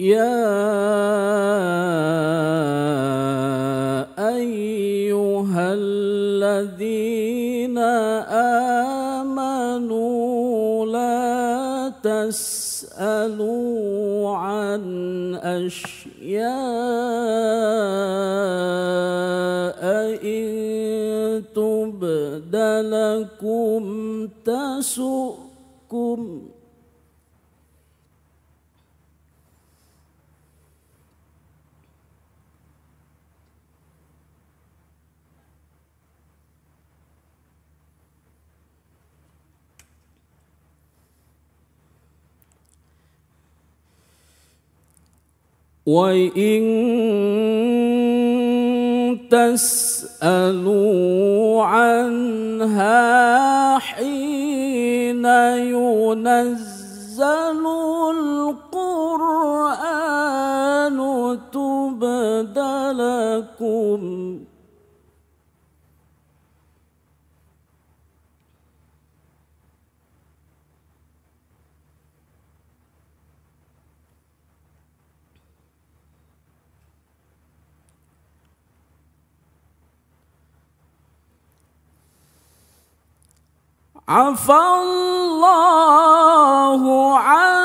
يا ايها الذين امنوا لا تسالوا عن اشياء ان تبد لكم تسؤكم وإن تسألوا عنها حين ينزلون عفى الله عنه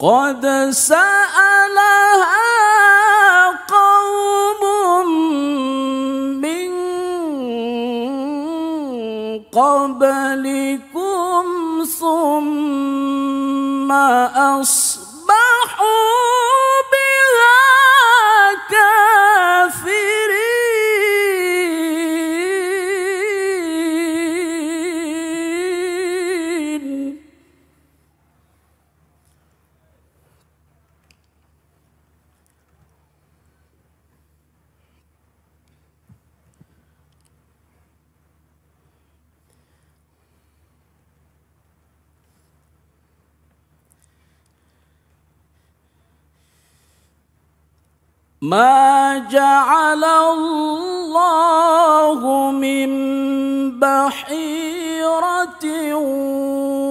قد سألها قوم من قبلكم ثم أصبحوا ما جعل الله من بحيرة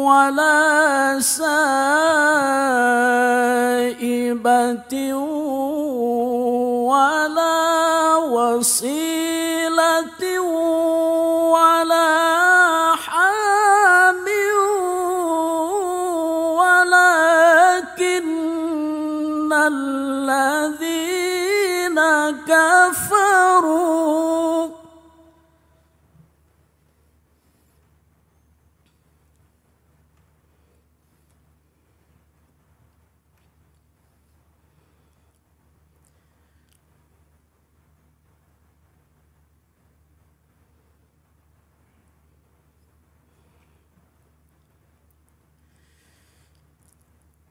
ولا سائبة ولا وصيلة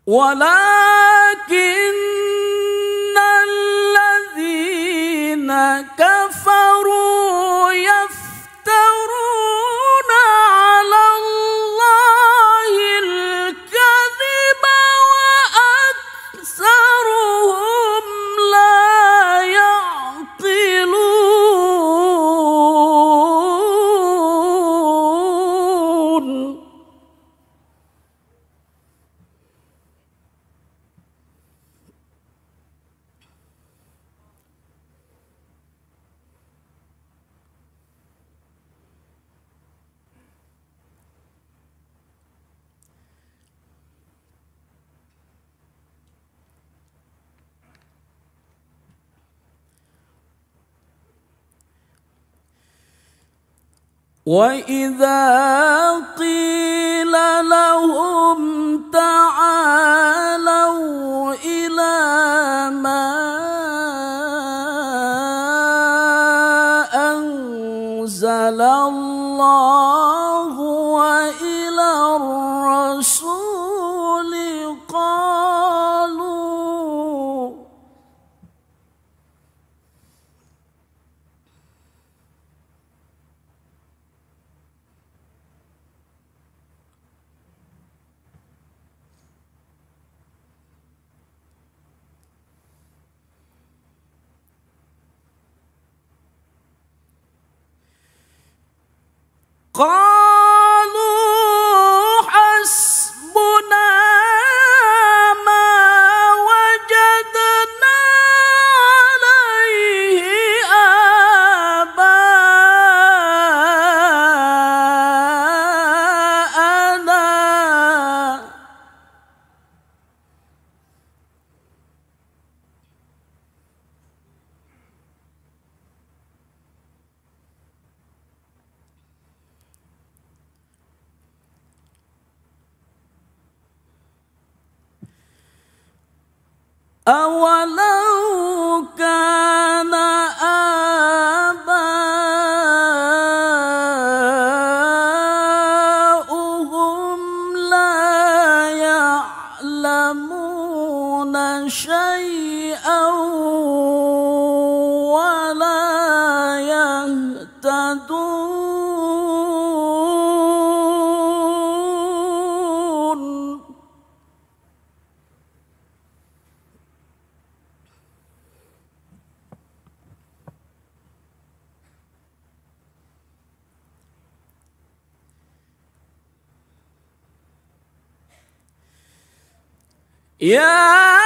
ولكن وإذا قيل لهم تعالوا قال أولو كان آباؤهم لا يعلمون شيئا Yeah!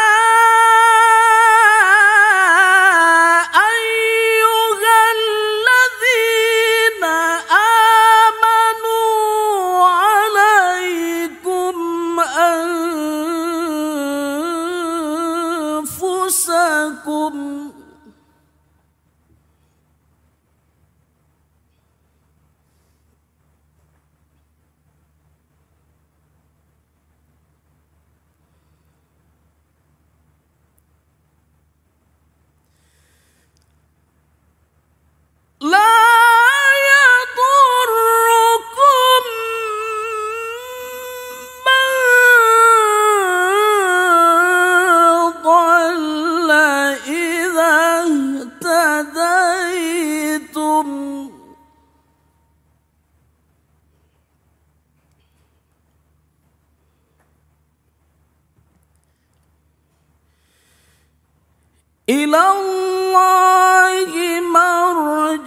إلى الله مرجعكم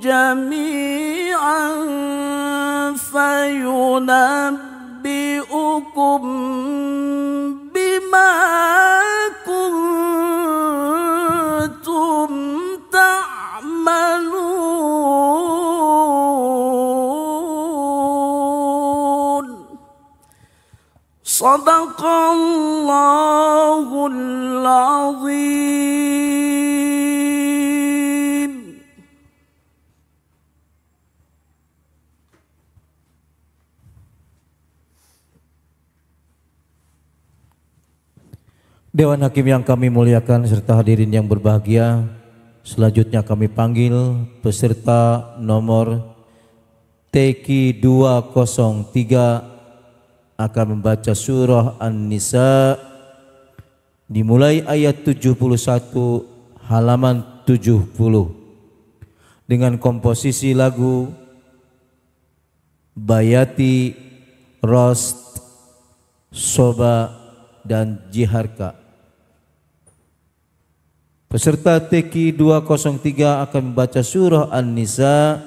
جميعا فينبئكم صدق الله العظيم Dewan Hakim yang kami muliakan serta hadirin yang berbahagia, selanjutnya kami panggil peserta nomor TQ 203 akan membaca surah An-Nisa dimulai ayat 71 halaman 70 dengan komposisi lagu Bayati, Rost, Soba, dan Jiharka. Peserta ratus 203 akan membaca surah An-Nisa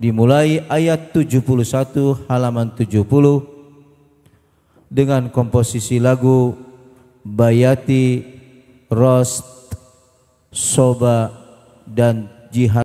dimulai ayat 71 halaman 70 dengan komposisi lagu Bayati, Rost, Soba, dan Jihad.